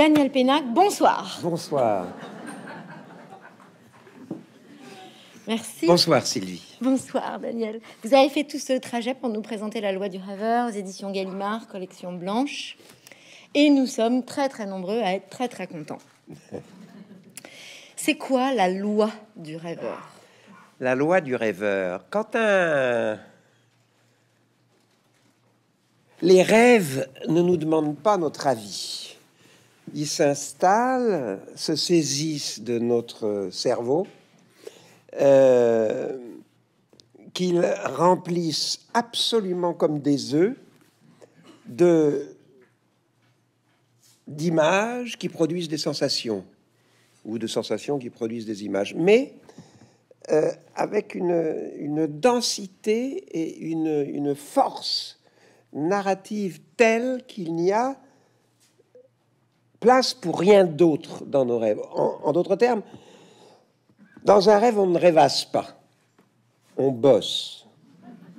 Daniel Pénac, bonsoir. Bonsoir. Merci. Bonsoir Sylvie. Bonsoir Daniel. Vous avez fait tout ce trajet pour nous présenter la loi du rêveur aux éditions Gallimard, collection blanche. Et nous sommes très très nombreux à être très très contents. C'est quoi la loi du rêveur La loi du rêveur. Quand un... Les rêves ne nous demandent pas notre avis ils s'installent, se saisissent de notre cerveau, euh, qu'ils remplissent absolument comme des œufs de d'images qui produisent des sensations ou de sensations qui produisent des images, mais euh, avec une, densité et une force narrative telle qu'il n'y a place pour rien d'autre dans nos rêves. En, d'autres termes, dans un rêve, on ne rêvasse pas, on bosse.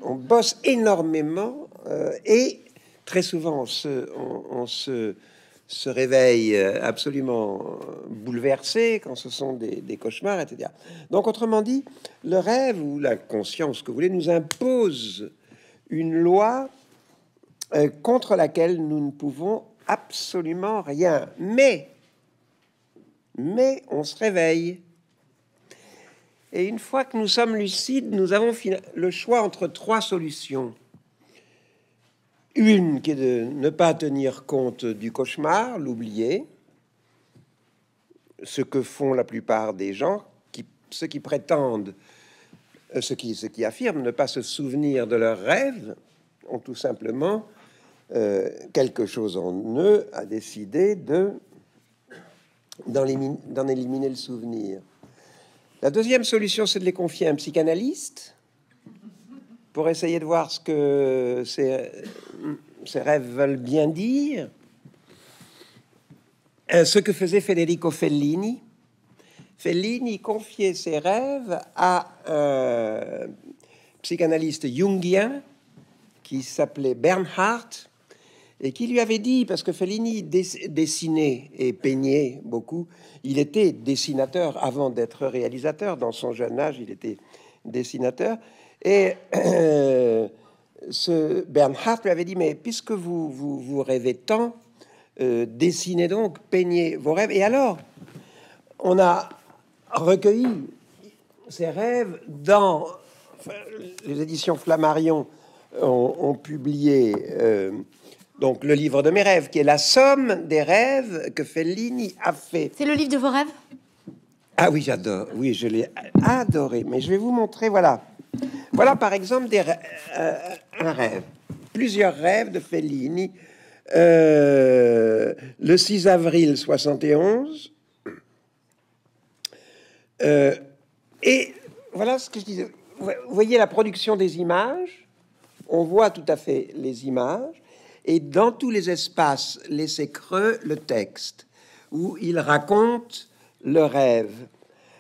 On bosse énormément euh, et très souvent on se, réveille euh, absolument euh, bouleversé quand ce sont des, cauchemars, etc. Donc autrement dit, le rêve ou la conscience que vous voulez nous impose une loi contre laquelle nous ne pouvons absolument rien. Mais, mais on se réveille. Et une fois que nous sommes lucides, nous avons le choix entre trois solutions. Une qui est de ne pas tenir compte du cauchemar, l'oublier, ce que font la plupart des gens, qui, ceux qui prétendent, euh, ceux qui, ceux qui affirment ne pas se souvenir de leurs rêves, ont tout simplement euh, quelque chose en eux a décidé de d'en éliminer, le souvenir. La deuxième solution, c'est de les confier à un psychanalyste pour essayer de voir ce que ces, rêves veulent bien dire. Euh, ce que faisait Federico Fellini. Fellini confiait ses rêves à un psychanalyste jungien qui s'appelait Bernhardt, et qui lui avait dit, parce que Fellini dessinait et peignait beaucoup, il était dessinateur avant d'être réalisateur, dans son jeune âge il était dessinateur, et ce Bernhardt lui avait dit, mais puisque vous, vous, rêvez tant, euh, dessinez donc, peignez vos rêves, et alors on a recueilli ses rêves dans les éditions Flammarion ont, publié... Euh, donc le livre de mes rêves, qui est la somme des rêves que Fellini a fait. C'est le livre de vos rêves Ah oui, j'adore. Oui, je l'ai adoré. Mais je vais vous montrer, voilà. Voilà par exemple des, euh, un rêve. Plusieurs rêves de Fellini. Euh, le 6 avril 71. Euh, et voilà ce que je disais. Vous voyez la production des images. On voit tout à fait les images et dans tous les espaces laissés creux le texte, où il raconte le rêve,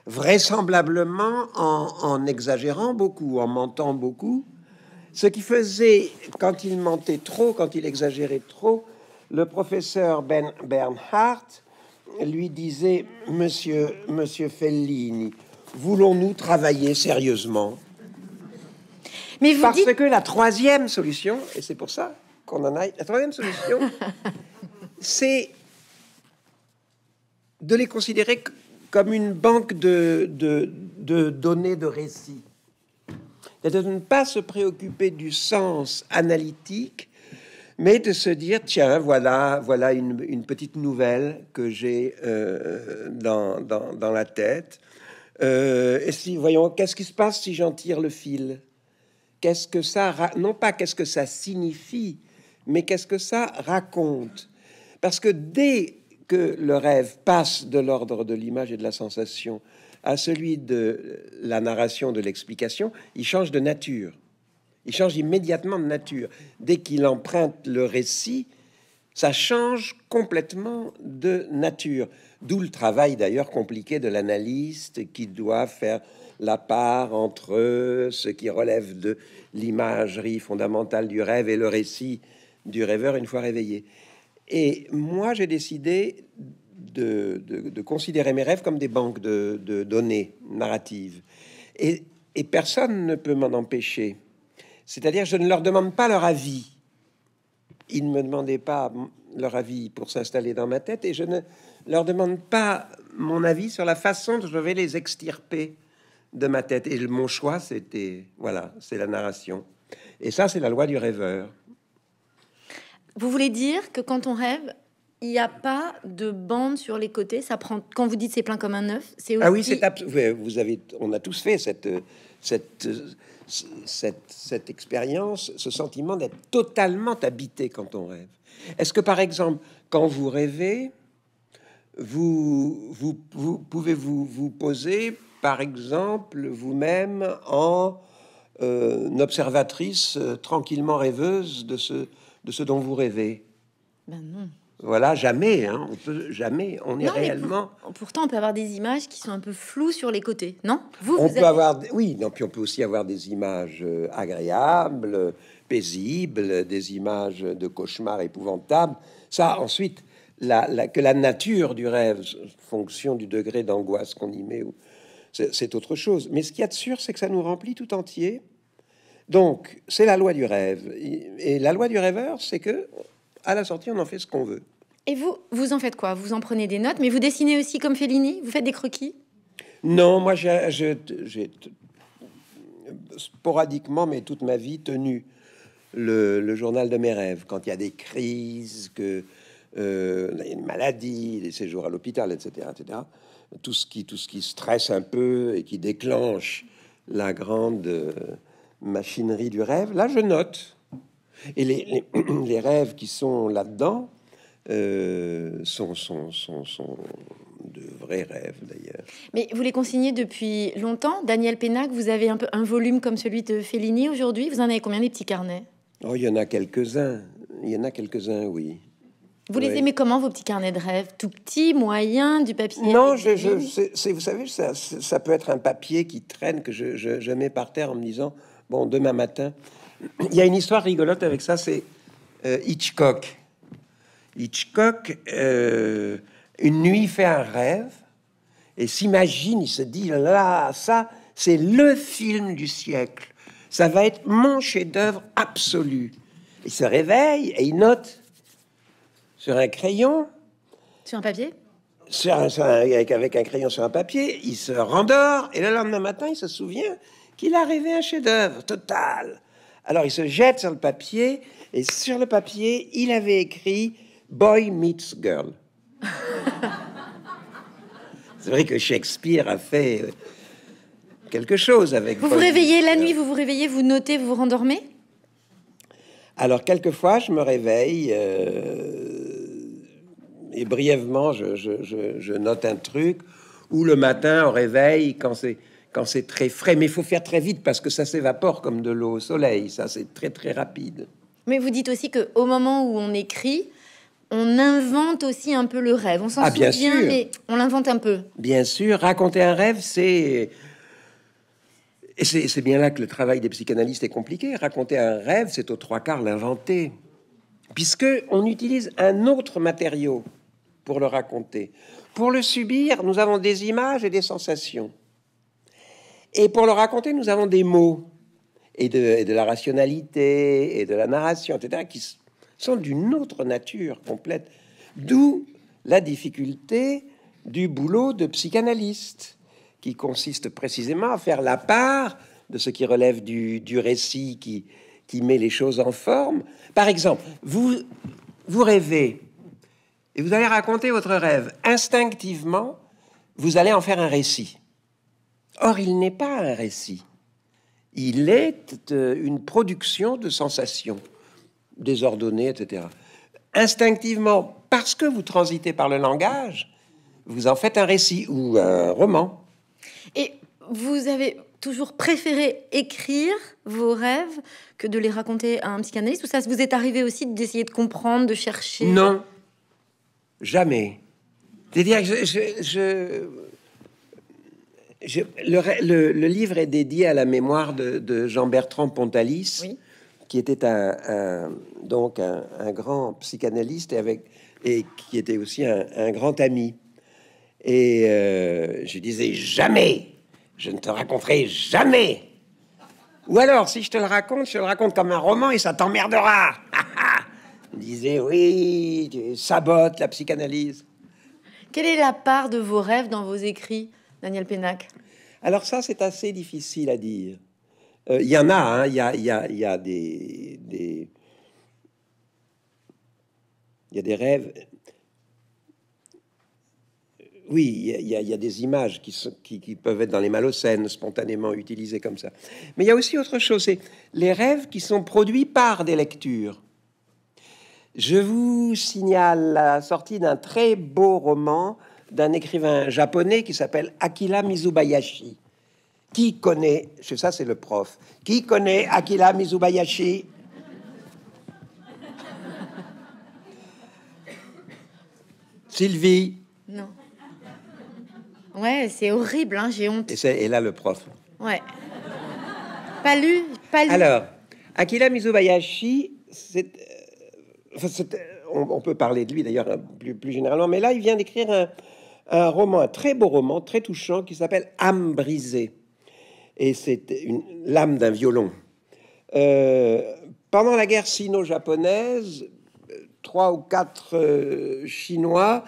vraisemblablement en, exagérant beaucoup, en mentant beaucoup, ce qui faisait, quand il mentait trop, quand il exagérait trop, le professeur ben Bernhardt lui disait, Monsieur, Monsieur Fellini, voulons-nous travailler sérieusement mais vous Parce que la troisième solution, et c'est pour ça la troisième solution, c'est de les considérer comme une banque de, données de récits. de ne pas se préoccuper du sens analytique, mais de se dire, tiens, voilà, voilà une, petite nouvelle que j'ai euh, dans, la tête. Euh, et si, voyons, qu'est-ce qui se passe si j'en tire le fil Qu'est-ce que ça, non pas qu'est-ce que ça signifie, mais qu'est-ce que ça raconte Parce que dès que le rêve passe de l'ordre de l'image et de la sensation à celui de la narration, de l'explication, il change de nature. Il change immédiatement de nature. Dès qu'il emprunte le récit, ça change complètement de nature. D'où le travail d'ailleurs compliqué de l'analyste qui doit faire la part entre ce qui relève de l'imagerie fondamentale du rêve et le récit du rêveur une fois réveillé. Et moi, j'ai décidé de, considérer mes rêves comme des banques de, données narratives. Et, et, personne ne peut m'en empêcher. C'est-à-dire, je ne leur demande pas leur avis. Ils ne me demandaient pas leur avis pour s'installer dans ma tête et je ne leur demande pas mon avis sur la façon dont je vais les extirper de ma tête. Et mon choix, c'était, voilà, c'est la narration. Et ça, c'est la loi du rêveur. Vous voulez dire que quand on rêve, il n'y a pas de bande sur les côtés. Ça prend. Quand vous dites c'est plein comme un œuf, c'est aussi... ah oui, c'est absolument. vous avez. On a tous fait cette cette cette, expérience, ce sentiment d'être totalement habité quand on rêve. Est-ce que par exemple, quand vous rêvez, vous vous, pouvez vous vous poser, par exemple, vous-même en euh, observatrice euh, tranquillement rêveuse de ce de ce dont vous rêvez Ben non. Voilà, jamais, hein. on peut jamais, on est réellement. pourtant, on peut avoir des images qui sont un peu floues sur les côtés, non Vous, on peut avoir, oui, non, puis on peut aussi avoir des images euh, agréables, paisibles, des images de cauchemars épouvantables. Ça, ensuite, que la nature du rêve, fonction du degré d'angoisse qu'on y met, c'est autre chose. Mais ce qu'il y a de sûr, c'est que ça nous remplit tout entier donc, c'est la loi du rêve. Et la loi du rêveur, c'est que à la sortie, on en fait ce qu'on veut. Et vous, vous en faites quoi Vous en prenez des notes, mais vous dessinez aussi comme Fellini Vous faites des croquis Non, moi, j'ai sporadiquement, mais toute ma vie, tenu le, journal de mes rêves. Quand il y a des crises, que euh, une maladie, des séjours à l'hôpital, etc., etc. Tout ce qui, tout ce qui stresse un peu et qui déclenche la grande. Euh, machinerie du rêve, là je note. Et les, les, rêves qui sont là-dedans euh, sont, sont, sont, sont, de vrais rêves d'ailleurs. Mais vous les consignez depuis longtemps, Daniel Pénac, vous avez un, peu, un volume comme celui de Fellini aujourd'hui, vous en avez combien des petits carnets Oh, il y en a quelques-uns, il y en a quelques-uns, oui. Vous les aimez comment vos petits carnets de rêve Tout petit, moyen, du papier Non, je, je, vous savez, ça, ça, peut être un papier qui traîne que je, je mets par terre en me disant Bon, demain matin. Il y a une histoire rigolote avec ça, c'est euh, Hitchcock. Hitchcock, euh, une nuit, fait un rêve et s'imagine, il se dit, là, ça, c'est le film du siècle. Ça va être mon chef-d'œuvre absolu. Il se réveille et il note sur un crayon. Sur un papier sur un, avec, avec un crayon sur un papier, il se rendort et le lendemain matin, il se souvient qu'il rêvé un chef-d'œuvre total. Alors il se jette sur le papier, et sur le papier, il avait écrit Boy Meets Girl. C'est vrai que Shakespeare a fait euh, quelque chose avec. Vous vous réveillez la nuit, vous vous réveillez, vous notez, vous vous rendormez Alors quelquefois, je me réveille. Euh, et brièvement, je, note un truc, ou le matin au réveille quand c'est quand c'est très frais. Mais il faut faire très vite parce que ça s'évapore comme de l'eau au soleil. Ça, c'est très très rapide. Mais vous dites aussi que au moment où on écrit, on invente aussi un peu le rêve. On s'en ah, souvient, mais on l'invente un peu. Bien sûr, raconter un rêve, c'est c'est bien là que le travail des psychanalystes est compliqué. Raconter un rêve, c'est aux trois quarts l'inventer, puisque on utilise un autre matériau pour le raconter. Pour le subir, nous avons des images et des sensations. Et pour le raconter, nous avons des mots et de, la rationalité et de la narration, etc., qui sont d'une autre nature complète. D'où la difficulté du boulot de psychanalyste, qui consiste précisément à faire la part de ce qui relève du, récit qui, met les choses en forme. Par exemple, vous rêvez et vous allez raconter votre rêve. Instinctivement, vous allez en faire un récit. Or, il n'est pas un récit. Il est euh, une production de sensations désordonnées, etc. Instinctivement, parce que vous transitez par le langage, vous en faites un récit ou un roman. Et vous avez toujours préféré écrire vos rêves que de les raconter à un psychanalyste Ou ça vous est arrivé aussi d'essayer de comprendre, de chercher Non, jamais. C'est-à-dire que je le, livre est dédié à la mémoire de, Jean-Bertrand Pontalis, qui était un, donc un, grand psychanalyste et, qui était aussi un, grand ami. Et euh, je disais jamais, je ne te raconterai jamais. Ou alors, si je te le raconte, je le raconte comme un roman et ça t'emmerdera. Je disait oui, tu sabotes la psychanalyse. Quelle est la part de vos rêves dans vos écrits Daniel Pénac Alors ça, c'est assez difficile à dire. Il euh, y en a, il hein, y, a, des... rêves. Oui, il y, a, des images qui, qui, peuvent être dans les malocènes, spontanément utilisées comme ça. Mais il y a aussi autre chose, c'est les rêves qui sont produits par des lectures. Je vous signale la sortie d'un très beau roman d'un écrivain japonais qui s'appelle Akira Mizubayashi. Qui connaît, c'est ça c'est le prof, qui connaît Akira Mizubayashi Sylvie Non. Ouais, c'est horrible, hein, j'ai honte. Et, là le prof. Ouais. Pas lu, pas lu. Alors, Akira Mizubayashi, c'est... Euh, euh, on, peut parler de lui d'ailleurs hein, plus, plus, généralement, mais là il vient d'écrire un, un roman, un très beau roman, très touchant, qui s'appelle Âme brisée. Et c'est l'âme d'un violon. Euh, pendant la guerre sino-japonaise, trois ou quatre euh, Chinois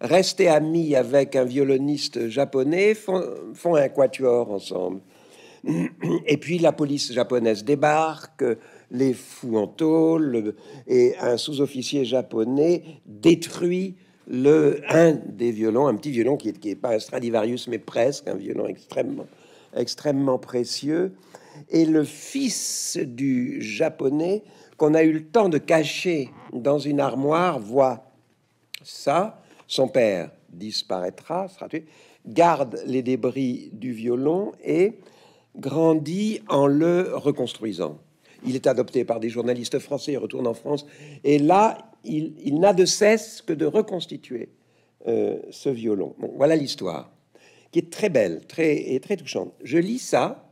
restés amis avec un violoniste japonais font, font, un quatuor ensemble. Et puis la police japonaise débarque, les fous en tôle, et un sous-officier japonais détruit le, un des violons, un petit violon qui n'est est pas un Stradivarius, mais presque un violon extrêmement, extrêmement précieux, et le fils du japonais qu'on a eu le temps de cacher dans une armoire voit ça, son père disparaîtra, sera tué, garde les débris du violon et grandit en le reconstruisant. Il est adopté par des journalistes français, retourne en France, et là, il, n'a de cesse que de reconstituer euh, ce violon. voilà l'histoire, qui est très belle, très et très touchante. Je lis ça,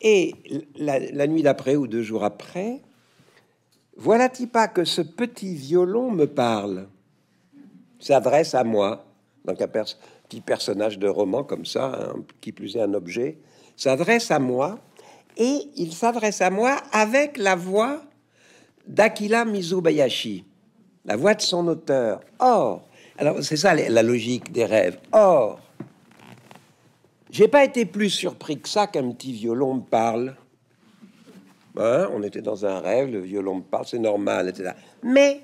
et la, nuit d'après ou deux jours après, voilà-t-il pas que ce petit violon me parle, s'adresse à moi, donc un petit personnage de roman comme ça, qui plus est un objet, s'adresse à moi, et il s'adresse à moi avec la voix d'Akila Mizubayashi la voix de son auteur. Or, alors c'est ça la logique des rêves. Or, j'ai pas été plus surpris que ça qu'un petit violon me parle. Hein, on était dans un rêve, le violon me parle, c'est normal, etc. Mais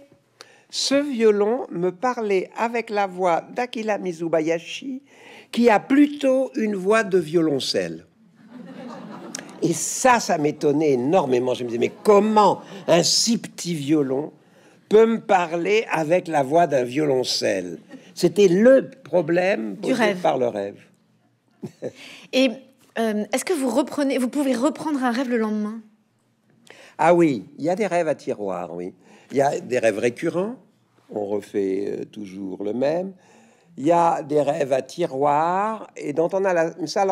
ce violon me parlait avec la voix d'Akila Mizubayashi, qui a plutôt une voix de violoncelle. Et ça, ça m'étonnait énormément. Je me disais, mais comment un si petit violon peut me parler avec la voix d'un violoncelle. C'était le problème du rêve. par le rêve. Et euh, est-ce que vous reprenez, vous pouvez reprendre un rêve le lendemain Ah oui, il y a des rêves à tiroir, oui. Il y a des rêves récurrents, on refait euh, toujours le même. Il y a des rêves à tiroir et dont on a la, ça,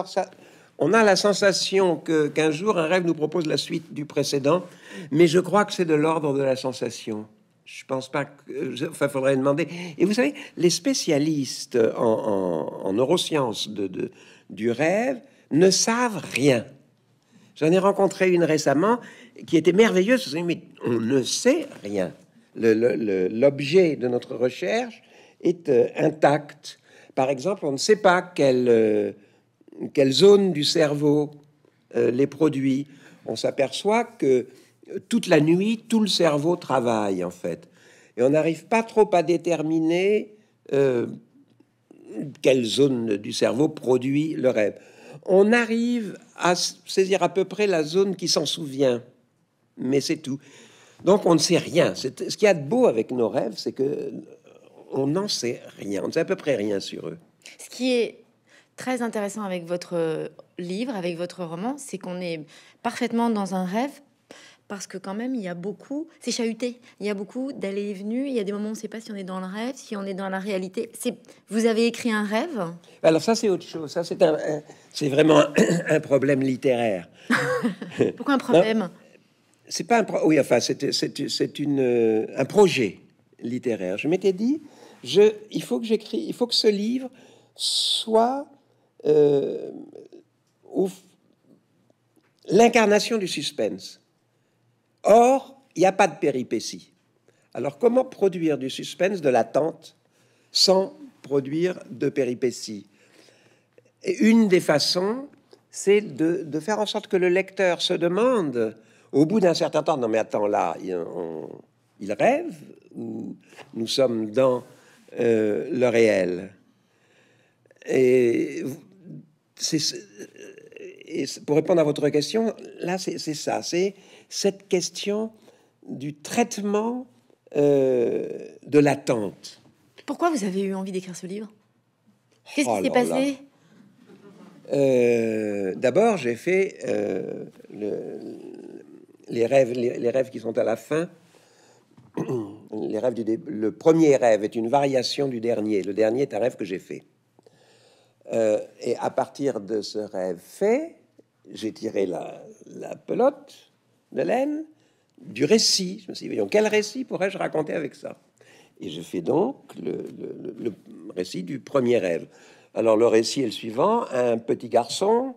on a la sensation que qu'un jour un rêve nous propose la suite du précédent, mais je crois que c'est de l'ordre de la sensation. Je pense pas que. Euh, enfin, faudrait demander. Et vous savez, les spécialistes en, neurosciences de, du rêve ne savent rien. J'en ai rencontré une récemment qui était merveilleuse. Mais on ne sait rien. L'objet de notre recherche est euh, intact. Par exemple, on ne sait pas quelle, euh, quelle zone du cerveau les produit. On s'aperçoit que toute la nuit, tout le cerveau travaille en fait. Et on n'arrive pas trop à déterminer euh, quelle zone du cerveau produit le rêve. On arrive à saisir à peu près la zone qui s'en souvient, mais c'est tout. Donc on ne sait rien. Ce qui a de beau avec nos rêves, c'est que euh, on n'en sait rien. On ne sait à peu près rien sur eux. Ce qui est très intéressant avec votre livre, avec votre roman, c'est qu'on est parfaitement dans un rêve parce que quand même, il y a beaucoup, c'est chahuté, il y a beaucoup d'allées et venues, il y a des moments où on ne sait pas si on est dans le rêve, si on est dans la réalité. vous avez écrit un rêve Alors ça, c'est autre chose, ça, c'est, vraiment un, problème littéraire. Pourquoi un problème C'est pas un... oui, enfin, c'est, une, euh, un projet littéraire. Je m'étais dit, je, il faut que j'écris, il faut que ce livre soit... Euh, l'incarnation du suspense. Or, il n'y a pas de péripétie. Alors comment produire du suspense, de l'attente, sans produire de péripéties Et Une des façons, c'est de, faire en sorte que le lecteur se demande, au bout d'un certain temps, non mais attends là, il rêve ou nous sommes dans euh, le réel. Et, et, pour répondre à votre question, là c'est ça, c'est cette question du traitement euh, de l'attente. Pourquoi vous avez eu envie d'écrire ce livre Qu'est-ce qui oh s'est passé euh, D'abord, j'ai fait euh, les rêves, les, rêves qui sont à la fin. les rêves du le premier rêve est une variation du dernier. Le dernier est un rêve que j'ai fait. et à partir de ce rêve fait, j'ai tiré la pelote de laine, du récit. Je me suis dit, voyons, quel récit pourrais-je raconter avec ça Et je fais donc le, récit du premier rêve. Alors le récit est le suivant, un petit garçon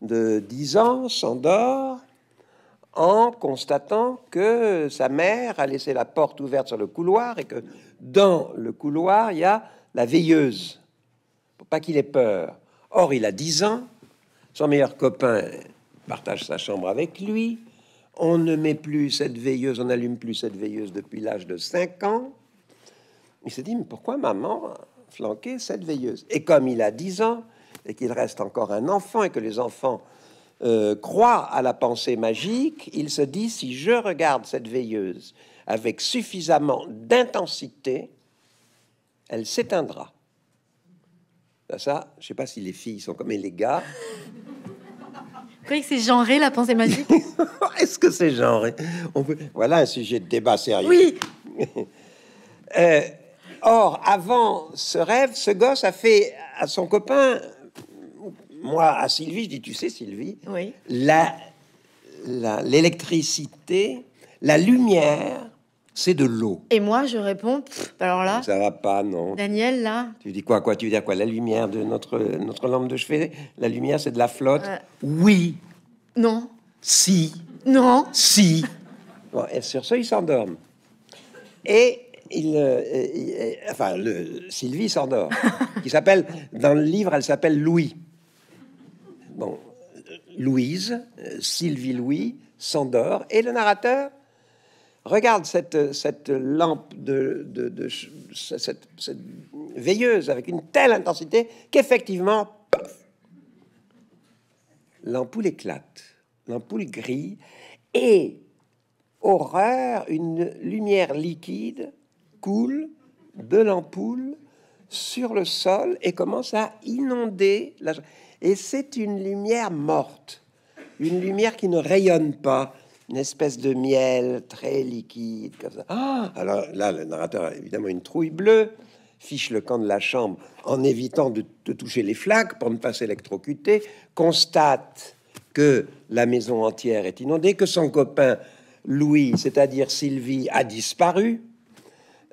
de 10 ans s'endort en constatant que sa mère a laissé la porte ouverte sur le couloir et que dans le couloir, il y a la veilleuse, pour pas qu'il ait peur. Or, il a 10 ans, son meilleur copain partage sa chambre avec lui, on ne met plus cette veilleuse, on n'allume plus cette veilleuse depuis l'âge de 5 ans. Il s'est dit, mais pourquoi maman flanquer cette veilleuse Et comme il a 10 ans, et qu'il reste encore un enfant, et que les enfants euh, croient à la pensée magique, il se dit, si je regarde cette veilleuse avec suffisamment d'intensité, elle s'éteindra. Ben ça, je sais pas si les filles sont comme les gars, vous croyez que c'est genré la pensée magique Est-ce que c'est genré On Voilà un sujet de débat sérieux. Oui. Euh, or, avant ce rêve, ce gosse a fait à son copain, moi à Sylvie, je dis Tu sais, Sylvie, oui. la, l'électricité, la lumière c'est de l'eau. Et moi, je réponds, bah alors là... Ça va pas, non. Daniel, là... Tu dis quoi, quoi Tu veux dire quoi La lumière de notre, notre lampe de chevet La lumière, c'est de la flotte euh, Oui. Non. Si. Non. Si. bon, et sur ce, il s'endorment. Et il... Euh, euh, enfin, Sylvie s'endort. qui s'appelle... Dans le livre, elle s'appelle Louis. Bon. Louise, Sylvie Louis, s'endort. Et le narrateur Regarde cette, lampe de, cette, cette, veilleuse avec une telle intensité qu'effectivement, l'ampoule éclate, l'ampoule grille et horreur, une lumière liquide coule de l'ampoule sur le sol et commence à inonder la... Et c'est une lumière morte, une lumière qui ne rayonne pas, une espèce de miel très liquide, ah, Alors là, le narrateur a évidemment une trouille bleue, fiche le camp de la chambre en évitant de, toucher les flaques pour ne pas s'électrocuter, constate que la maison entière est inondée, que son copain Louis, c'est-à-dire Sylvie, a disparu,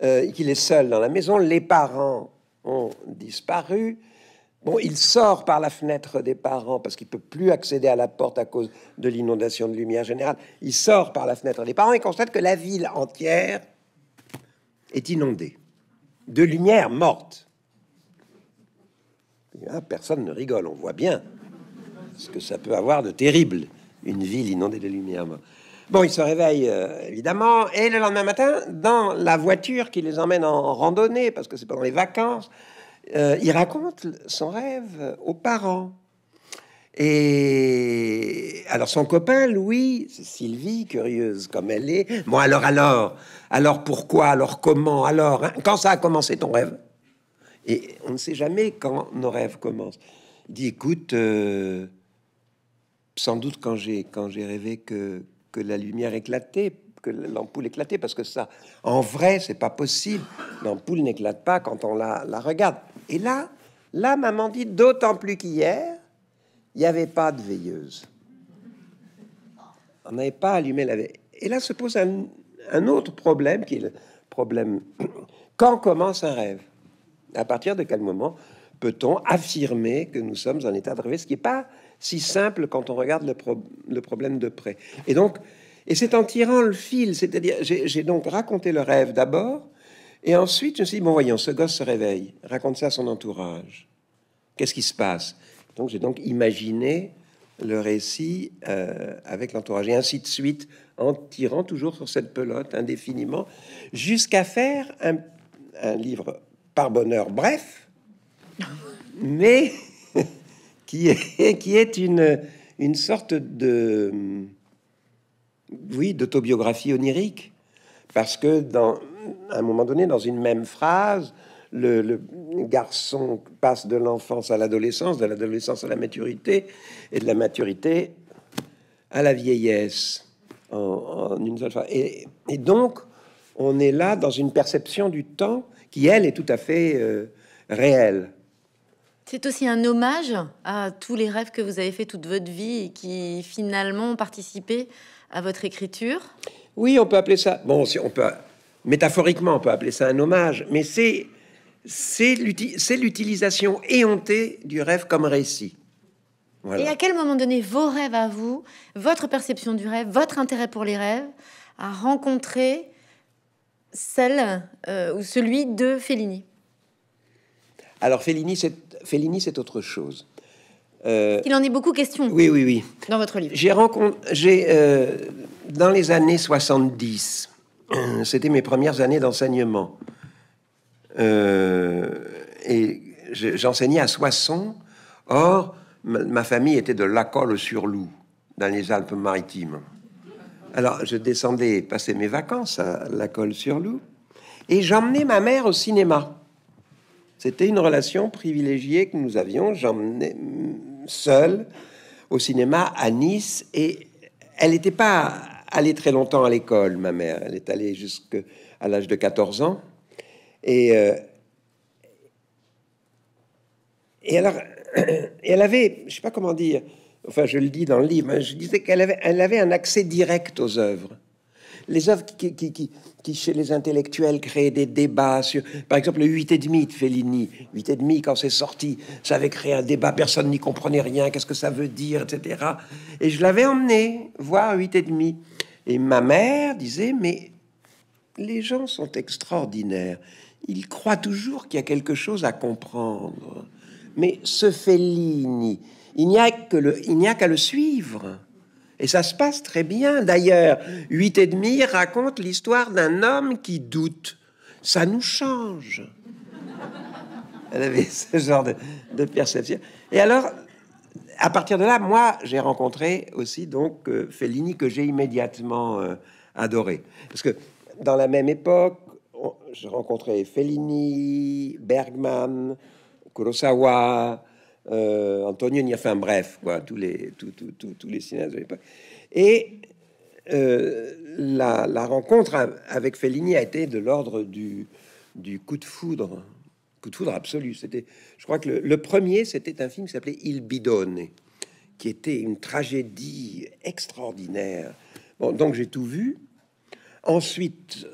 euh, qu'il est seul dans la maison, les parents ont disparu, Bon, il sort par la fenêtre des parents parce qu'il ne peut plus accéder à la porte à cause de l'inondation de lumière générale. Il sort par la fenêtre des parents et constate que la ville entière est inondée de lumière morte. Ah, personne ne rigole, on voit bien ce que ça peut avoir de terrible, une ville inondée de lumière morte. Bon, il se réveille euh, évidemment, et le lendemain matin, dans la voiture qui les emmène en randonnée, parce que c'est pendant les vacances, euh, il raconte son rêve aux parents. Et alors son copain, Louis, Sylvie, curieuse comme elle est, bon alors alors, alors pourquoi, alors comment, alors, hein, quand ça a commencé ton rêve Et on ne sait jamais quand nos rêves commencent. Il dit, écoute, euh, sans doute quand j'ai quand j'ai rêvé que, la lumière éclatait, que l'ampoule éclatait, parce que ça, en vrai, c'est pas possible. L'ampoule n'éclate pas quand on la regarde. Et là, la maman dit d'autant plus qu'hier, il n'y avait pas de veilleuse. On n'avait pas allumé la veilleuse. Et là se pose un, un autre problème qui est le problème quand commence un rêve À partir de quel moment peut-on affirmer que nous sommes en état de rêver Ce qui n'est pas si simple quand on regarde le, le problème de près. Et donc, et c'est en tirant le fil, c'est-à-dire, j'ai donc raconté le rêve d'abord, et ensuite, je me suis dit, bon, voyons, ce gosse se réveille, raconte ça à son entourage. Qu'est-ce qui se passe Donc, j'ai donc imaginé le récit euh, avec l'entourage, et ainsi de suite, en tirant toujours sur cette pelote indéfiniment, jusqu'à faire un, un, livre, par bonheur, bref, mais qui, est, qui est une, une sorte de... Oui, d'autobiographie onirique. Parce que dans à un moment donné, dans une même phrase, le, garçon passe de l'enfance à l'adolescence, de l'adolescence à la maturité, et de la maturité à la vieillesse, en, une seule phrase. Et, donc, on est là dans une perception du temps qui, elle, est tout à fait euh, réelle. C'est aussi un hommage à tous les rêves que vous avez fait toute votre vie et qui finalement ont participé à votre écriture. Oui, on peut appeler ça. Bon, si on peut métaphoriquement, on peut appeler ça un hommage, mais c'est l'utilisation éhontée du rêve comme récit. Et à quel moment donné vos rêves à vous, votre perception du rêve, votre intérêt pour les rêves, a rencontré celle euh, ou celui de Fellini Alors Fellini, c'est autre chose. Euh, Il en est beaucoup question. Oui, oui, oui. Dans votre livre. J'ai rencontré, euh, dans les années 70, c'était mes premières années d'enseignement. Euh, et j'enseignais à Soissons. Or, ma famille était de Lacolle-sur-Loup, dans les Alpes-Maritimes. Alors, je descendais passer mes vacances à Lacolle-sur-Loup et j'emmenais ma mère au cinéma. C'était une relation privilégiée que nous avions. J'emmenais seule au cinéma à Nice et elle n'était pas allée très longtemps à l'école, ma mère. Elle est allée jusqu'à l'âge de 14 ans. Et, euh, alors, elle avait, je ne sais pas comment dire, enfin je le dis dans le livre, je disais qu'elle avait, elle avait un accès direct aux œuvres les œuvres qui, chez les intellectuels, créaient des débats sur, par exemple, le 8 et demi de Fellini. 8 et demi, quand c'est sorti, ça avait créé un débat, personne n'y comprenait rien, qu'est-ce que ça veut dire, etc. Et je l'avais emmené voir 8 et demi. Et ma mère disait, mais les gens sont extraordinaires. Ils croient toujours qu'il y a quelque chose à comprendre. Mais ce Fellini, il n'y a qu'à le, qu'à le suivre. Et ça se passe très bien d'ailleurs. Huit et demi raconte l'histoire d'un homme qui doute. Ça nous change. Elle avait ce genre de, perception. Et alors, à partir de là, moi, j'ai rencontré aussi donc euh, Fellini que j'ai immédiatement euh, adoré. Parce que dans la même époque, j'ai rencontré Fellini, Bergman, Kurosawa, euh, a fait un bref, quoi, tous les, tous, les cinéastes de l'époque. Et euh, la, rencontre avec Fellini a été de l'ordre du, du coup de foudre, coup de foudre absolu. C'était, je crois que le, premier, c'était un film qui s'appelait Il Bidone, qui était une tragédie extraordinaire. donc j'ai tout vu. Ensuite,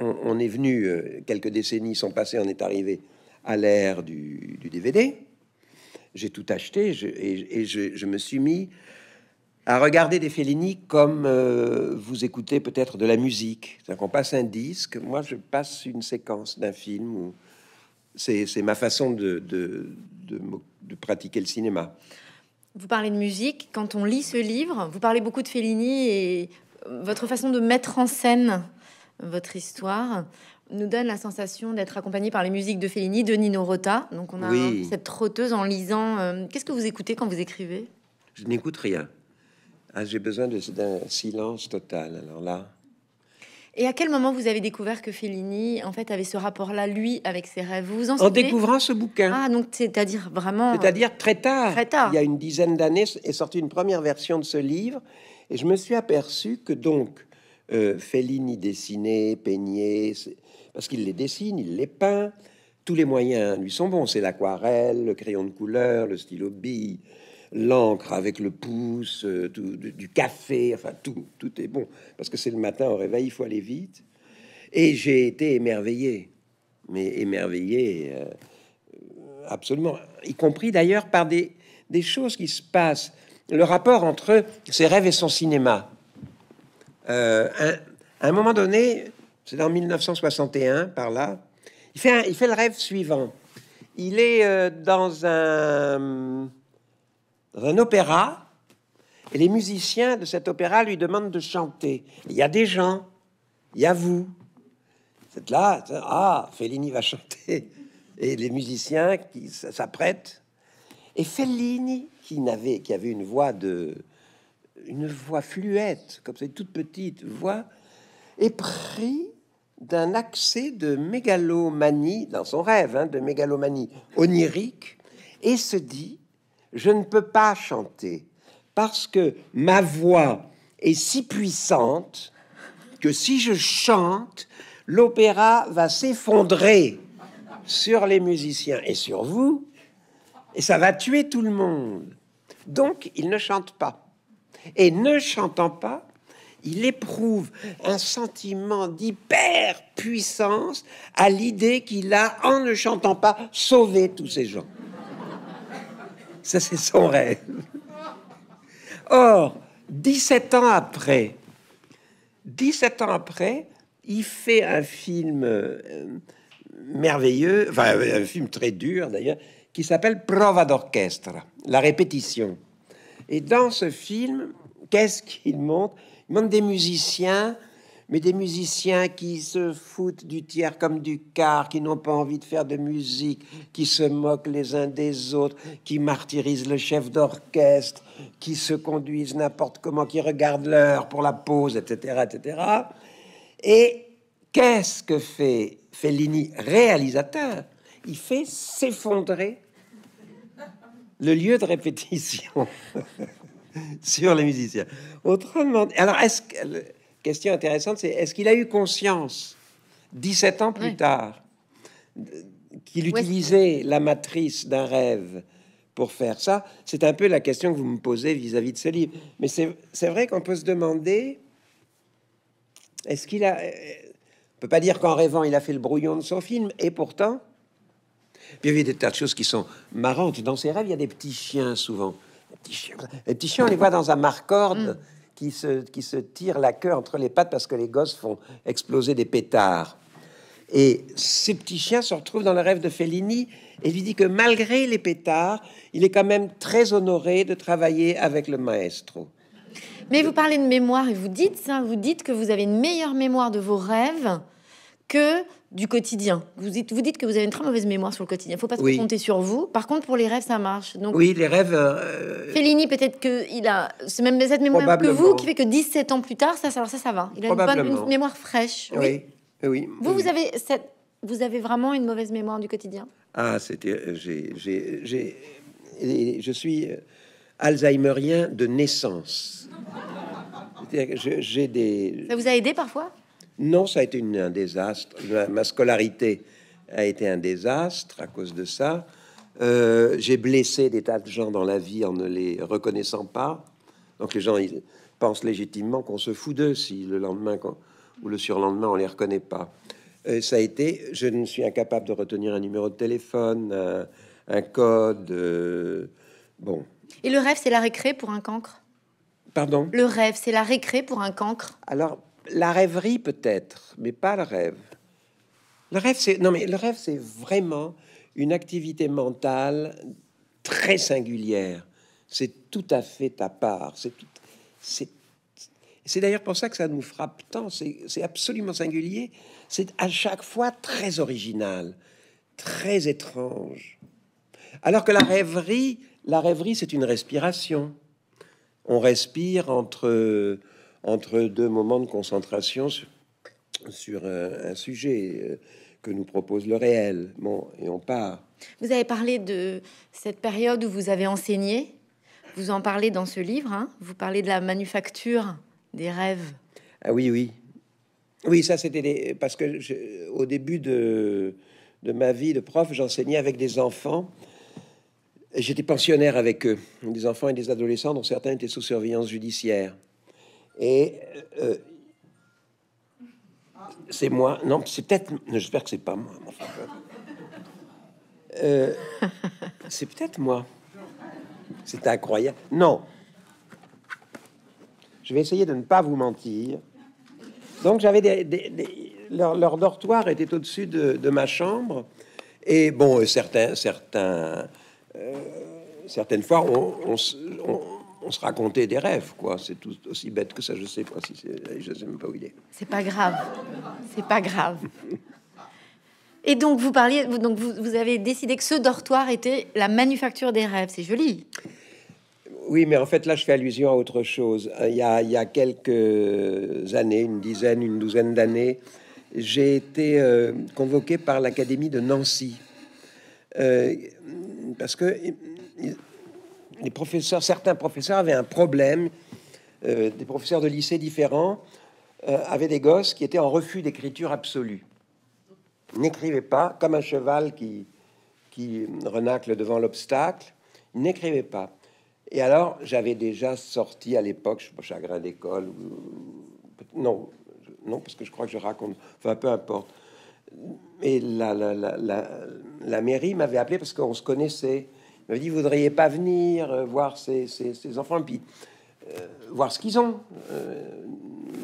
on, est venu, euh, quelques décennies sont passées, on est arrivé à l'ère du DVD j'ai tout acheté et, je, me suis mis à regarder des Fellini comme euh, vous écoutez peut-être de la musique. cest à passe un disque, moi je passe une séquence d'un film. C'est ma façon de, de, de, pratiquer le cinéma. Vous parlez de musique. Quand on lit ce livre, vous parlez beaucoup de Fellini et votre façon de mettre en scène votre histoire nous donne la sensation d'être accompagné par les musiques de Fellini, de Nino Rota. Donc on a cette trotteuse en lisant. Euh, qu'est-ce que vous écoutez quand vous écrivez Je n'écoute rien. Ah, j'ai besoin d'un silence total. Alors là. Et à quel moment vous avez découvert que Fellini, en fait, avait ce rapport-là, lui, avec ses rêves Vous, vous en, en découvrant ce bouquin. Ah, donc c'est-à-dire vraiment. C'est-à-dire très tard. Très tard. Il y a une dizaine d'années est sortie une première version de ce livre, et je me suis aperçu que donc euh, Fellini dessinait, peignait parce qu'il les dessine, il les peint. Tous les moyens lui sont bons. C'est l'aquarelle, le crayon de couleur, le stylo bille, l'encre avec le pouce, euh, du café, enfin tout, tout est bon. Parce que c'est le matin au réveil, il faut aller vite. Et j'ai été émerveillé, mais émerveillé euh, absolument, y compris d'ailleurs par des, choses qui se passent. Le rapport entre ses rêves et son cinéma. Euh, à un moment donné, c'est en 1961, par là. Il fait, il fait le rêve suivant. Il est euh, dans un, euh, un opéra et les musiciens de cet opéra lui demandent de chanter. Il y a des gens, il y a vous. C'est là, ah, Fellini va chanter. Et les musiciens qui s'apprêtent. Et Fellini, qui n'avait, qui avait une voix de, une voix fluette, comme cette toute petite voix, est pris d'un accès de mégalomanie, dans son rêve, hein, de mégalomanie onirique, et se dit, je ne peux pas chanter, parce que ma voix est si puissante que si je chante, l'opéra va s'effondrer sur les musiciens et sur vous, et ça va tuer tout le monde. Donc, il ne chante pas. Et ne chantant pas, il éprouve un sentiment d'hyperpuissance à l'idée qu'il a, en ne chantant pas, sauvé tous ces gens. Ça, c'est son rêve. Or, 17 ans après, 17 ans après, il fait un film euh, merveilleux, enfin euh, un film très dur d'ailleurs, qui s'appelle Prova d'orchestre, la répétition. Et dans ce film, qu'est-ce qu'il montre il manque des musiciens, mais des musiciens qui se foutent du tiers comme du quart, qui n'ont pas envie de faire de musique, qui se moquent les uns des autres, qui martyrisent le chef d'orchestre, qui se conduisent n'importe comment, qui regardent l'heure pour la pause, etc., etc. Et qu'est-ce que fait Fellini, réalisateur Il fait s'effondrer le lieu de répétition. sur les musiciens. Autrement, alors est-ce question intéressante, c'est est-ce qu'il a eu conscience 17 ans plus tard qu'il utilisait la matrice d'un rêve pour faire ça C'est un peu la question que vous me posez vis-à-vis de ce livre. Mais c'est vrai qu'on peut se demander est-ce qu'il a. On peut pas dire qu'en rêvant, il a fait le brouillon de son film, et pourtant. il y a des tas de choses qui sont marrantes. Dans ses rêves, il y a des petits chiens souvent les petits chiens, on les voit dans un marcorde. Mm. Qui se, tire la queue entre les pattes parce que les gosses font exploser des pétards. Et ces petits chiens se retrouvent dans le rêve de Fellini et lui dit que malgré les pétards, il est quand même très honoré de travailler avec le maestro. Mais vous parlez de mémoire et vous dites ça, vous dites que vous avez une meilleure mémoire de vos rêves que du quotidien. Vous dites, que vous avez une très mauvaise mémoire sur le quotidien. Il ne faut pas se compter sur vous. Par contre, pour les rêves, ça marche. Donc, oui, les rêves. Euh, Félini, peut-être qu'il a c'est même cette mémoire que vous, qui fait que 17 ans plus tard, ça, alors ça, ça va. Il a une, mémoire fraîche. Oui. oui. Vous, vous avez, vraiment une mauvaise mémoire du quotidien. Ah, c'était. Euh, j'ai. Je suis euh, alzheimerien de naissance. J'ai des. Ça vous a aidé parfois non, ça a été un désastre. Ma, scolarité a été un désastre à cause de ça. Euh, j'ai blessé des tas de gens dans la vie en ne les reconnaissant pas. Donc les gens pensent légitimement qu'on se fout d'eux si le lendemain ou le surlendemain on les reconnaît pas. Euh, ça a été, je ne suis incapable de retenir un numéro de téléphone, un, code. Euh, bon. Et le rêve, c'est la récré pour un cancre. Pardon. Le rêve, c'est la récré pour un cancre. Alors la rêverie peut-être, mais pas le rêve. Le rêve, c'est non, mais le rêve, c'est vraiment une activité mentale très singulière. C'est tout à fait à part. C'est c'est d'ailleurs pour ça que ça nous frappe tant. C'est absolument singulier. C'est à chaque fois très original, très étrange. Alors que la rêverie, la rêverie, c'est une respiration. On respire entre entre deux moments de concentration sur, un, sujet euh, que nous propose le réel. Bon, et on part. Vous avez parlé de cette période où vous avez enseigné. Vous en parlez dans ce livre. Hein. vous parlez de la manufacture des rêves. Ah oui, oui. Oui, ça c'était des... parce que au début de, de ma vie de prof, j'enseignais avec des enfants. J'étais pensionnaire avec eux, des enfants et des adolescents dont certains étaient sous surveillance judiciaire. Et euh, c'est moi. Non, c'est peut-être. J'espère que c'est pas moi. Euh, c'est peut-être moi. C'est incroyable. Non. Je vais essayer de ne pas vous mentir. Donc j'avais des, leur, dortoir était au-dessus de, ma chambre. Et bon, euh, certains, certains, certaines fois, on, on, on on se racontait des rêves, quoi. C'est tout aussi bête que ça. Je sais pas si je sais même pas où il est. C'est pas grave. C'est pas grave. Et donc vous parliez, donc vous, avez décidé que ce dortoir était la manufacture des rêves. C'est joli. Oui, mais en fait là, je fais allusion à autre chose. Euh, il y a, quelques années, une dizaine, une douzaine d'années, j'ai été euh, convoqué par l'académie de Nancy euh, parce que professeurs, certains professeurs avaient un problème, euh, des professeurs de lycée différents euh, avaient des gosses qui étaient en refus d'écriture absolue. N'écrivaient pas, comme un cheval qui, qui renacle devant l'obstacle, n'écrivaient pas. Et alors, j'avais déjà sorti à l'époque, je suis chagrin d'école, non, non, parce que je crois que je raconte, enfin peu importe. Et la, la mairie m'avait appelé parce qu'on se connaissait m'avait dit, vous voudriez pas venir euh, voir ces, enfants, puis euh, voir ce qu'ils ont, euh,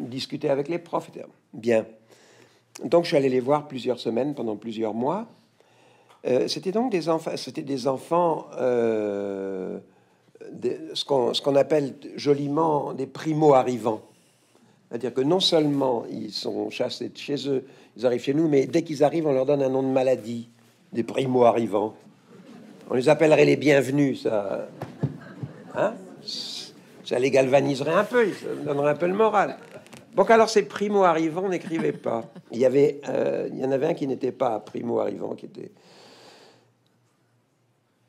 discuter avec les profs. Etc. Bien. Donc je suis allé les voir plusieurs semaines, pendant plusieurs mois. c'était donc des enfants, c'était des enfants, ce qu'on appelle joliment des primo-arrivants. C'est-à-dire que non seulement ils sont chassés de chez eux, ils arrivent chez nous, mais dès qu'ils arrivent, on leur donne un nom de maladie, des primo-arrivants. On les appellerait les bienvenus, ça. Hein ça les galvaniserait un peu, ça donnerait un peu le moral. Donc alors ces primo arrivants n'écrivaient pas. Il y avait, euh, il y en avait un qui n'était pas primo arrivant, qui était.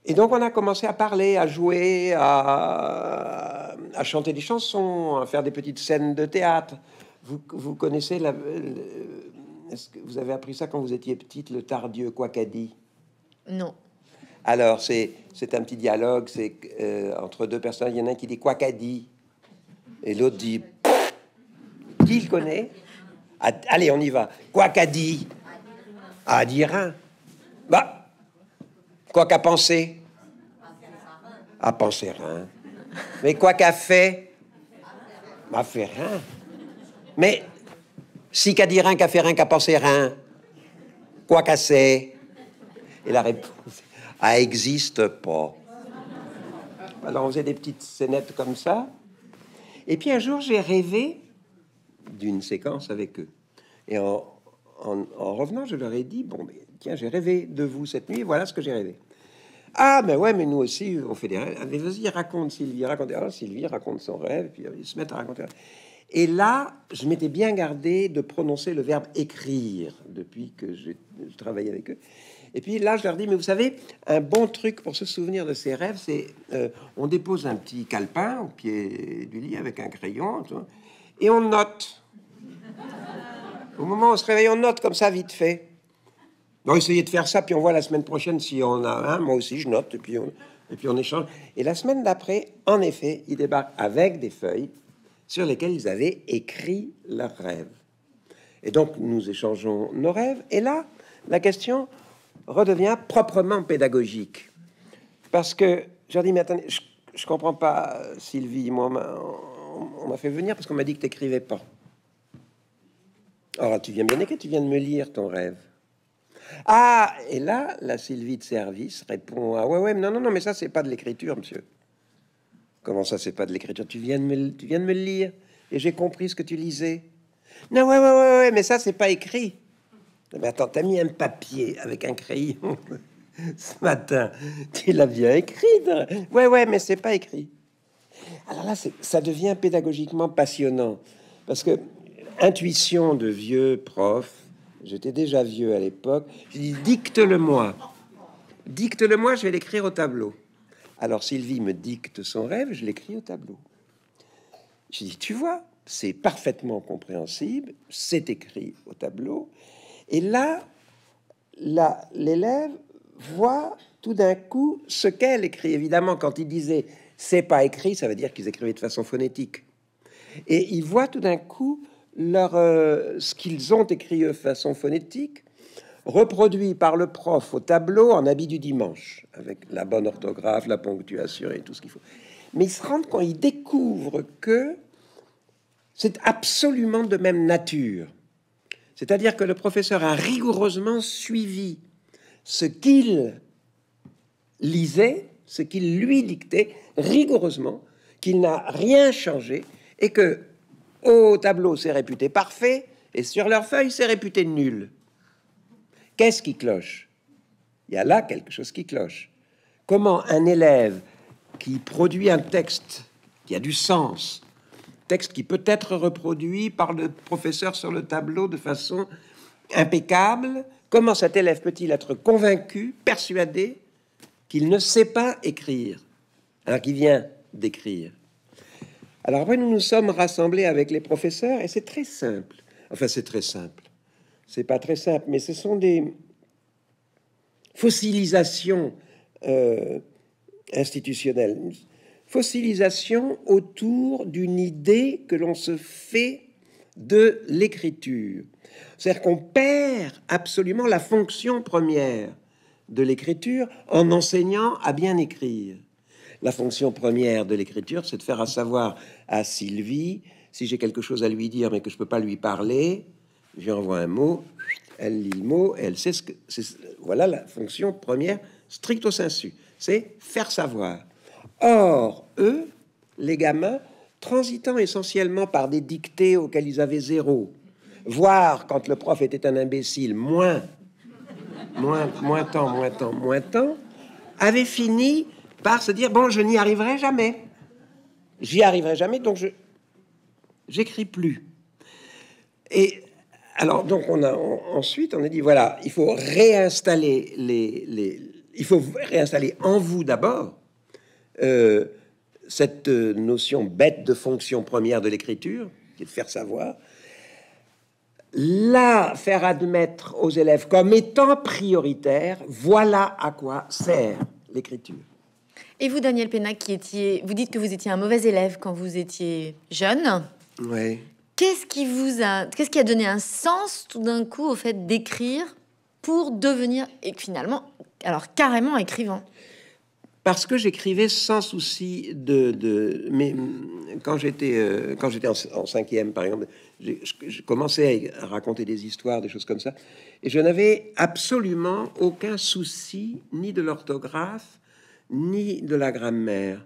Et donc on a commencé à parler, à jouer, à, chanter des chansons, à faire des petites scènes de théâtre. Vous, connaissez la, Est-ce que vous avez appris ça quand vous étiez petite, le tardieu dit Non. Alors, c'est, un petit dialogue, c'est euh, entre deux personnes. Il y en a un qui dit quoi qu'a dit, et l'autre dit qui le connaît ah, Allez, on y va. Quoi qu'a ah, dit À dire un. Bah, quoi qu'a pensé À penser rien. Mais quoi qu'a fait A fait rien. Mais si qu'a dit rien, qu'a fait rien, qu'a pensé rien, quoi qu'a c'est Et la réponse elle ah, n'existe pas. Alors on faisait des petites scénettes comme ça. Et puis un jour, j'ai rêvé d'une séquence avec eux. Et en, revenant, je leur ai dit Bon, tiens, j'ai rêvé de vous cette nuit, voilà ce que j'ai rêvé. Ah, ben ouais, mais nous aussi, on fait des rêves. Ah, vas-y, raconte Sylvie, raconte. Alors ah, Sylvie raconte son rêve, puis ils se mettent à raconter. Et là, je m'étais bien gardé de prononcer le verbe écrire depuis que je, je travaillais avec eux. Et puis là, je leur dis, mais vous savez, un bon truc pour se souvenir de ses rêves, c'est euh, on dépose un petit calepin au pied du lit avec un crayon, et on note. Au moment où on se réveille, on note comme ça vite fait. Bon, essayez de faire ça, puis on voit la semaine prochaine si on a un. moi aussi, je note, et puis on, et puis on échange. Et la semaine d'après, en effet, ils débarquent avec des feuilles sur lesquelles ils avaient écrit leurs rêves. Et donc, nous échangeons nos rêves. Et là, la question, redevient proprement pédagogique. Parce que je dis, mais attendez, je, comprends pas, Sylvie, moi, on m'a fait venir parce qu'on m'a dit que t'écrivais pas. Alors, tu viens bien que tu viens de me lire ton rêve. Ah, et là, la Sylvie de service répond Ah, ouais, ouais, non, non, non, mais ça, c'est pas de l'écriture, monsieur. Comment ça, c'est pas de l'écriture tu, viens de me, tu viens de me lire et j'ai compris ce que tu lisais. Non, ouais, ouais, ouais, ouais mais ça, c'est pas écrit. Mais eh ben, attends, t'as mis un papier avec un crayon ce matin. Tu l'as bien écrit. Ouais, ouais, mais c'est pas écrit. Alors là, ça devient pédagogiquement passionnant. Parce que, intuition de vieux prof, j'étais déjà vieux à l'époque, je dis dicte-le-moi. Dicte-le-moi, je vais l'écrire au tableau. Alors Sylvie me dicte son rêve, je l'écris au tableau. Je dis, tu vois, c'est parfaitement compréhensible, c'est écrit au tableau. Et là, l'élève voit tout d'un coup ce qu'elle écrit. Évidemment, quand il disait c'est pas écrit, ça veut dire qu'ils écrivaient de façon phonétique. Et il voit tout d'un coup leur, euh, ce qu'ils ont écrit de façon phonétique, reproduit par le prof au tableau en habit du dimanche, avec la bonne orthographe, la ponctuation et tout ce qu'il faut. Mais ils se rendent compte, ils découvre que c'est absolument de même nature. C'est-à-dire que le professeur a rigoureusement suivi ce qu'il lisait, ce qu'il lui dictait, rigoureusement, qu'il n'a rien changé et que au tableau c'est réputé parfait et sur leur feuille c'est réputé nul. Qu'est-ce qui cloche Il y a là quelque chose qui cloche. Comment un élève qui produit un texte qui a du sens, texte qui peut être reproduit par le professeur sur le tableau de façon impeccable. Comment cet élève peut-il être convaincu, persuadé qu'il ne sait pas écrire, alors qu'il vient d'écrire Alors après, nous nous sommes rassemblés avec les professeurs et c'est très simple. Enfin, c'est très simple. C'est pas très simple, mais ce sont des fossilisations euh, institutionnelles fossilisation autour d'une idée que l'on se fait de l'écriture. C'est-à-dire qu'on perd absolument la fonction première de l'écriture en enseignant à bien écrire. La fonction première de l'écriture, c'est de faire à savoir à Sylvie, si j'ai quelque chose à lui dire mais que je ne peux pas lui parler, j'envoie un mot, elle lit le mot, elle sait ce que... Voilà la fonction première, stricto sensu, c'est faire savoir. Or, eux, les gamins, transitant essentiellement par des dictées auxquelles ils avaient zéro, voire quand le prof était un imbécile, moins, moins, moins temps, moins temps, moins temps, avaient fini par se dire bon, je n'y arriverai jamais, j'y arriverai jamais, donc je j'écris plus. Et alors donc on a ensuite on a dit voilà, il faut réinstaller les il faut réinstaller en vous d'abord euh, cette euh, notion bête de fonction première de l'écriture, qui est de faire savoir, la faire admettre aux élèves comme étant prioritaire, voilà à quoi sert l'écriture. Et vous, Daniel Pénac, qui étiez, vous dites que vous étiez un mauvais élève quand vous étiez jeune. Oui. Qu'est-ce qui vous a, qu'est-ce qui a donné un sens tout d'un coup au fait d'écrire pour devenir et finalement, alors carrément écrivain parce que j'écrivais sans souci de, mais hum, quand j'étais euh, quand j'étais en, cinquième par exemple, je commençais à, raconter des histoires, des choses comme ça, et je n'avais absolument aucun souci ni de l'orthographe ni de la grammaire.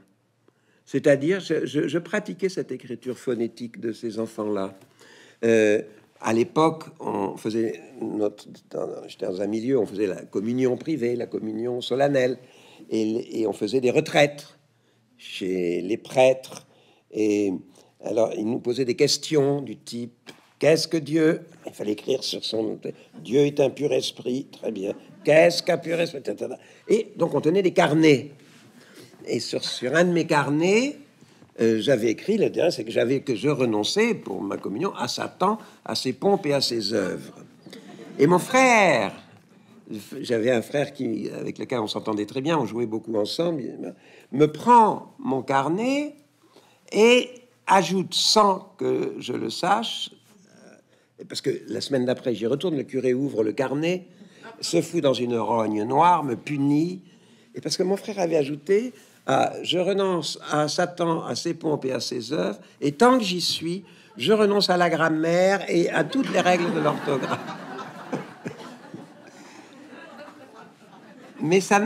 C'est-à-dire, je, pratiquais cette écriture phonétique de ces enfants-là. Euh, à l'époque, on faisait notre, j'étais dans un milieu, on faisait la communion privée, la communion solennelle et, on faisait des retraites chez les prêtres. Et alors, ils nous posaient des questions du type Qu'est-ce que Dieu Il fallait écrire sur son Dieu est un pur esprit, très bien. Qu'est-ce qu'un pur esprit Et donc, on tenait des carnets. Et sur, un de mes carnets, euh, j'avais écrit le c'est que j'avais que je renonçais pour ma communion à Satan, à ses pompes et à ses œuvres. Et mon frère, j'avais un frère qui, avec lequel on s'entendait très bien, on jouait beaucoup ensemble, me prend mon carnet et ajoute, sans que je le sache, euh, parce que la semaine d'après j'y retourne, le curé ouvre le carnet, se fout dans une rogne noire, me punit, et parce que mon frère avait ajouté, ah, je renonce à Satan, à ses pompes et à ses œuvres, et tant que j'y suis, je renonce à la grammaire et à toutes les règles de l'orthographe. mais ça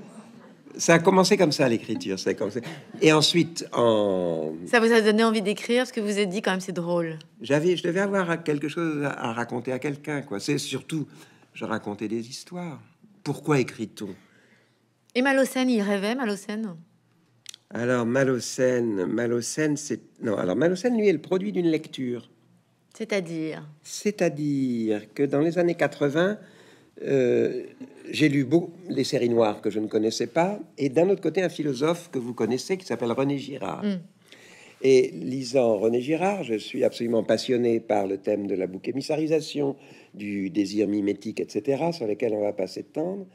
ça a commencé comme ça l'écriture, c'est comme ça. Et ensuite, en ça vous a donné envie d'écrire ce que vous avez dit quand même, c'est drôle. J'avais, je devais avoir quelque chose à raconter à quelqu'un, quoi. C'est surtout, je racontais des histoires. Pourquoi écrit-on Et Malocène, il rêvait Malocène. Alors Malocène, Malocène, c'est non. Alors Malocène, lui, est le produit d'une lecture. C'est-à-dire C'est-à-dire que dans les années 80, euh, j'ai lu beaucoup les séries noires que je ne connaissais pas, et d'un autre côté, un philosophe que vous connaissez qui s'appelle René Girard. Mm. Et lisant René Girard, je suis absolument passionné par le thème de la bouc-émissarisation, du désir mimétique, etc., sur lesquels on va pas s'étendre.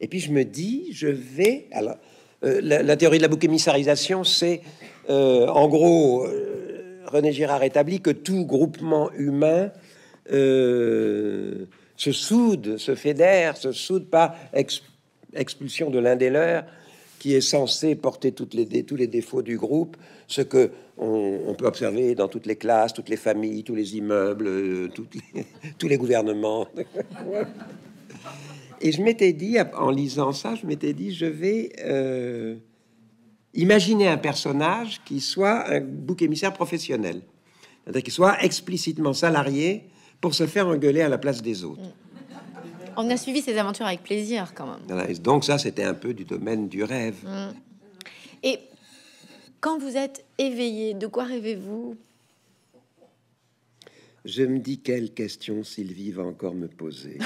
Et puis je me dis, je vais. Alors, euh, la, théorie de la bouc-émissarisation, c'est euh, en gros, René Girard établit que tout groupement humain se soudent, se fédère, se soudent par expulsion de l'un des leurs qui est censé porter toutes les, tous les défauts du groupe, ce que on, peut observer dans toutes les classes, toutes les familles, tous les immeubles, euh, tous les gouvernements. Et je m'étais dit, en lisant ça, je m'étais dit, je vais euh, imaginer un personnage qui soit un bouc émissaire professionnel, c'est-à-dire qui soit explicitement salarié pour se faire engueuler à la place des autres. On a suivi ces aventures avec plaisir quand même. donc ça, c'était un peu du domaine du rêve. Mm. Et quand vous êtes éveillé, de quoi rêvez-vous Je me dis quelle question Sylvie va encore me poser.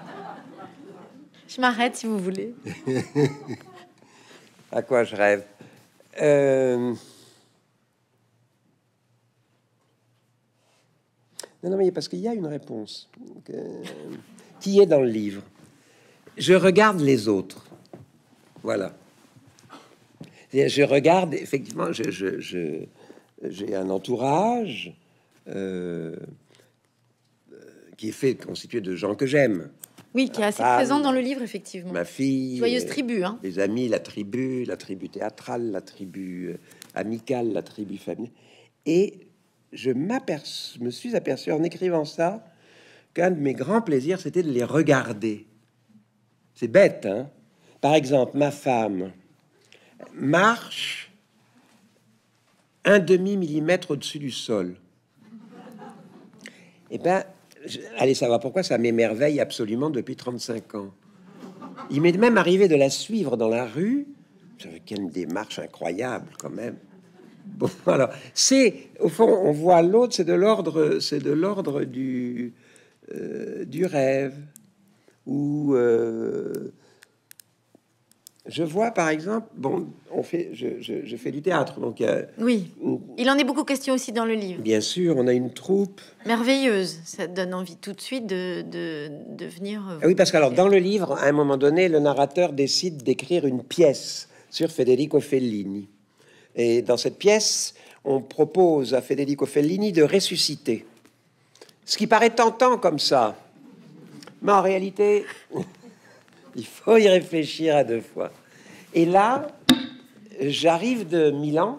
je m'arrête si vous voulez. à quoi je rêve euh, Non, mais parce qu'il y a une réponse euh, qui est dans le livre. Je regarde les autres. Voilà. Je regarde, effectivement, j'ai un entourage euh, qui est fait constitué de gens que j'aime. Oui, qui est assez présent dans le livre, effectivement. Ma fille. Joyeuse tribu. Hein. Les amis, la tribu, la tribu théâtrale, la tribu euh, amicale, la tribu familiale. Et je me suis aperçu en écrivant ça qu'un de mes grands plaisirs, c'était de les regarder. C'est bête, hein Par exemple, ma femme marche un demi-millimètre au-dessus du sol. Eh ben, allez savoir pourquoi ça m'émerveille absolument depuis 35 ans. Il m'est même arrivé de la suivre dans la rue. Quelle démarche incroyable, quand même. Bon, alors, c'est au fond, on voit l'autre, c'est de l'ordre, c'est de l'ordre du euh, du rêve ou euh, je vois par exemple, bon, on fait, je, je, fais du théâtre, donc oui, il en est beaucoup question aussi dans le livre. Bien sûr, on a une troupe merveilleuse, ça donne envie tout de suite de, de, venir. Euh, ah oui, parce que alors dans le livre, à un moment donné, le narrateur décide d'écrire une pièce sur Federico Fellini. Et dans cette pièce, on propose à Federico Fellini de ressusciter. Ce qui paraît tentant comme ça, mais en réalité, il faut y réfléchir à deux fois. Et là, j'arrive de Milan.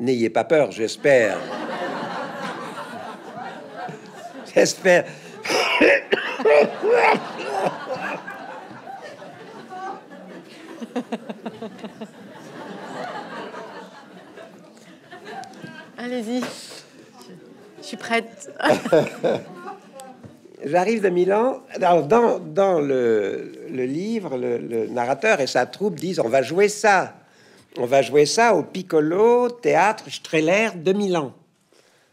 N'ayez pas peur, j'espère. j'espère. Allez-y. Je suis prête. J'arrive de Milan. dans, le, livre, le, narrateur et sa troupe disent on va jouer ça. On va jouer ça au Piccolo Théâtre Streller de Milan.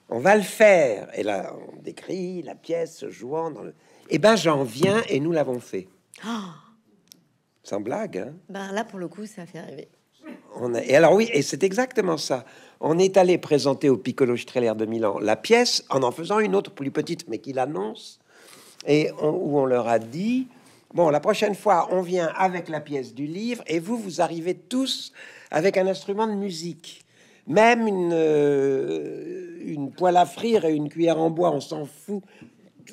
On va le faire. Et là, on décrit la pièce jouant dans le. Eh ben, j'en viens et nous l'avons fait. Ah. Sans blague. Hein. Ben là, pour le coup, ça fait rêver et alors oui, et c'est exactement ça. On est allé présenter au Piccolo Strehler de Milan la pièce en en faisant une autre plus petite, mais qui l'annonce, et on, où on leur a dit, bon, la prochaine fois, on vient avec la pièce du livre, et vous, vous arrivez tous avec un instrument de musique. Même une, euh, une poêle à frire et une cuillère en bois, on s'en fout.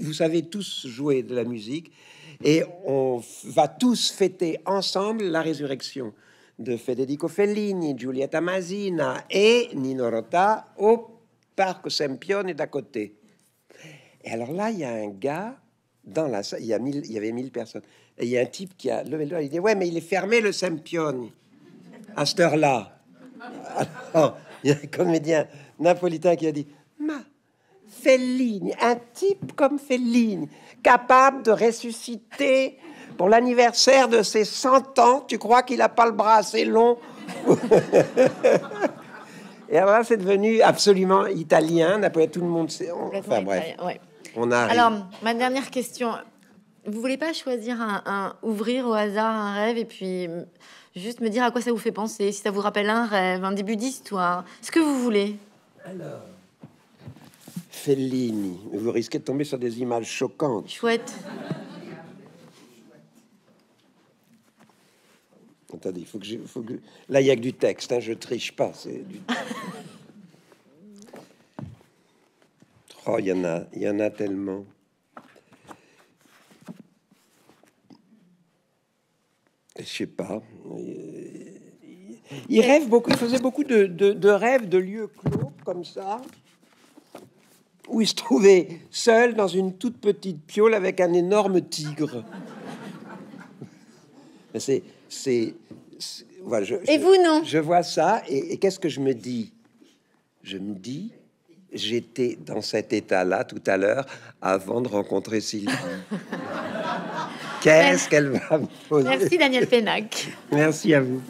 Vous savez tous jouer de la musique. Et on va tous fêter ensemble la résurrection de Federico Fellini, Giulietta Masina et Nino Rota au parc Sempione d'à côté. Et alors là, il y a un gars dans la salle, il y, a mille, il y avait mille personnes. Et il y a un type qui a levé le il dit Ouais, mais il est fermé le Sempione à cette heure-là. Alors, il y a un comédien napolitain qui a dit Ma Fellini, un type comme Fellini, capable de ressusciter pour l'anniversaire de ses 100 ans, tu crois qu'il n'a pas le bras assez long Et alors là, c'est devenu absolument italien. d'après tout le monde sait. Enfin, bref. On arrive. Alors, ma dernière question. Vous voulez pas choisir un, ouvrir au hasard un rêve et puis mm, juste me dire à quoi ça vous fait penser, si ça vous rappelle un rêve, un début d'histoire, ce que vous voulez. Alors, Fellini, vous risquez de tomber sur des images choquantes. Chouette. il faut que Là, il y a que du texte, hein, je triche pas. C'est du Oh, il y en a, il y en a tellement. Je sais pas. Il rêve beaucoup, il faisait beaucoup de, de, de rêves de lieux clos comme ça, où il se trouvait seul dans une toute petite piole avec un énorme tigre. C'est c'est. et vous, non Je vois ça, et, qu'est-ce que je me dis Je me dis, j'étais dans cet état-là tout à l'heure avant de rencontrer Sylvie. Qu'est-ce qu'elle va me poser Merci, Daniel Pénac. Merci à vous.